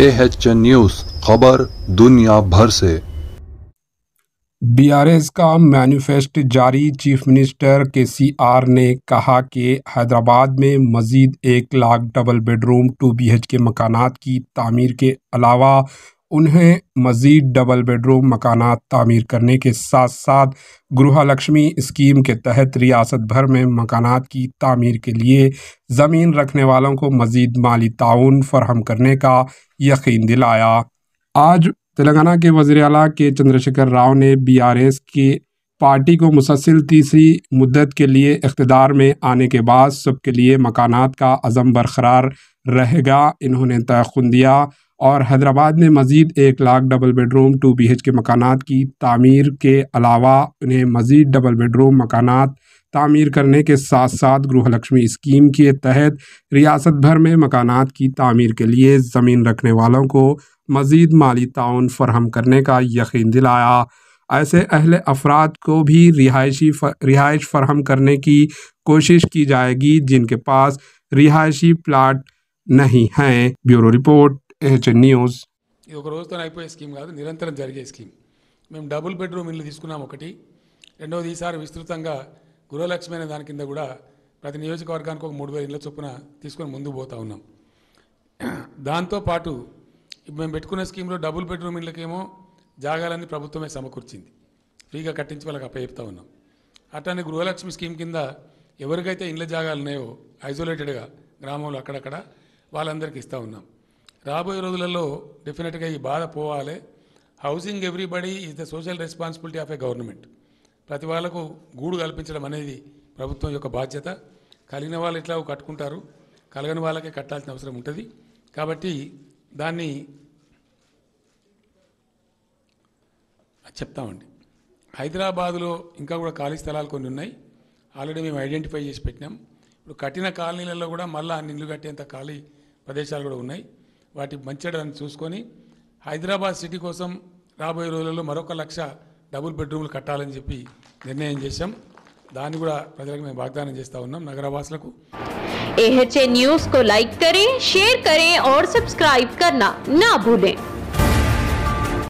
H news खबर दुनिया भर से बीआरएस का मैनिफेस्ट जारी चीफ मिनिस्टर के सी आर ने कहा कि हैदराबाद में मज़ीद एक lakh double bedroom two B H K मकानात की तामीर के अलावा उन्हें मज़ीद डबल बेडरूम मकाना तामीर करने के साथ साथ लक्ष्मी स्कीम के तहत रियासत भर में मकान की तामीर के लिए ज़मीन रखने वालों को मज़ीद माली ताउन फरहम करने का यकीन दिलाया आज तेलंगाना के वजी अला के चंद्रशेखर राव ने बी आर एस के पार्टी को मुसलसिल तीसरी मुद्दत के लिए इकतदार में आने के बाद सबके लिए मकान का अज़म बरकरार रहेगा इन्होंने तयन दिया और हैदराबाद में मज़ीद एक lakh double bedroom two B K मकान की तमीर के अलावा उन्हें मज़ीद डबल बेडरूम मकान तमीर करने के साथ साथ गृहलक्ष्मी स्कीम के तहत रियासत भर में मकाना की तमीर के लिए ज़मीन रखने वालों को मज़ीद माली ताउन फरहम करने का यकीन दिलाया ऐसे अहल अफराद को भी रिहायशी रिहाइश फरहम करने की कोशिश की जाएगी जिनके पास रिहायशी प्लाट नहीं हैं ब्यूरो रिपोर्ट ఏహెచ్ఎన్ న్యూస్ ఇది ఒక రోజుతో అయిపోయే స్కీమ్ కాదు నిరంతరం జరిగే స్కీమ్ మేము డబుల్ బెడ్రూమ్ ఇల్లు తీసుకున్నాం ఒకటి రెండవది ఈసారి విస్తృతంగా గృహలక్ష్మి అనే దాని కింద కూడా ప్రతి నియోజకవర్గానికి ఒక మూడు వేల ఇళ్ళ చొప్పున తీసుకొని ముందుకు పోతా ఉన్నాం దాంతోపాటు మేము పెట్టుకున్న స్కీమ్లో డబుల్ బెడ్రూమ్ ఇళ్ళకేమో జాగాలన్నీ ప్రభుత్వమే సమకూర్చింది ఫ్రీగా కట్టించి వాళ్ళకి అప్పచెప్తా ఉన్నాం అట్లానే గృహలక్ష్మి స్కీమ్ కింద ఎవరికైతే ఇండ్ల జాగాలు ఉన్నాయో ఐసోలేటెడ్గా గ్రామంలో అక్కడక్కడ వాళ్ళందరికీ ఇస్తూ ఉన్నాం రాబోయే రోజులలో డెఫినెట్గా ఈ బాధ పోవాలి housing everybody is the social responsibility of a government ప్రతి వాళ్ళకు గూడు కల్పించడం అనేది ప్రభుత్వం యొక్క బాధ్యత కలిగిన వాళ్ళు ఎట్లా కట్టుకుంటారు కలగని వాళ్ళకే కట్టాల్సిన అవసరం ఉంటుంది కాబట్టి దాన్ని చెప్తామండి హైదరాబాదులో ఇంకా కూడా ఖాళీ స్థలాలు కొన్ని ఉన్నాయి ఆల్రెడీ మేము ఐడెంటిఫై చేసి పెట్టినాం ఇప్పుడు కట్టిన కాలనీలలో కూడా మళ్ళీ అన్ని ఇల్లు కట్టేంత ఖాళీ ప్రదేశాలు కూడా ఉన్నాయి వాటి మంచిడని చూసుకొని హైదరాబాద్ సిటీ కోసం రాబోయే రోజులలో మరొక లక్ష డబుల్ బెడ్రూమ్లు కట్టాలని చెప్పి నిర్ణయం చేశాం దాన్ని కూడా ప్రజలకు మేము వాగ్దానం చేస్తూ ఉన్నాం నగరవాసులకు ఏహెచ్ఏ న్యూస్ కో లైక్ కరే షేర్ కరే और సబ్స్క్రైబ్ కర్నా నా భూలే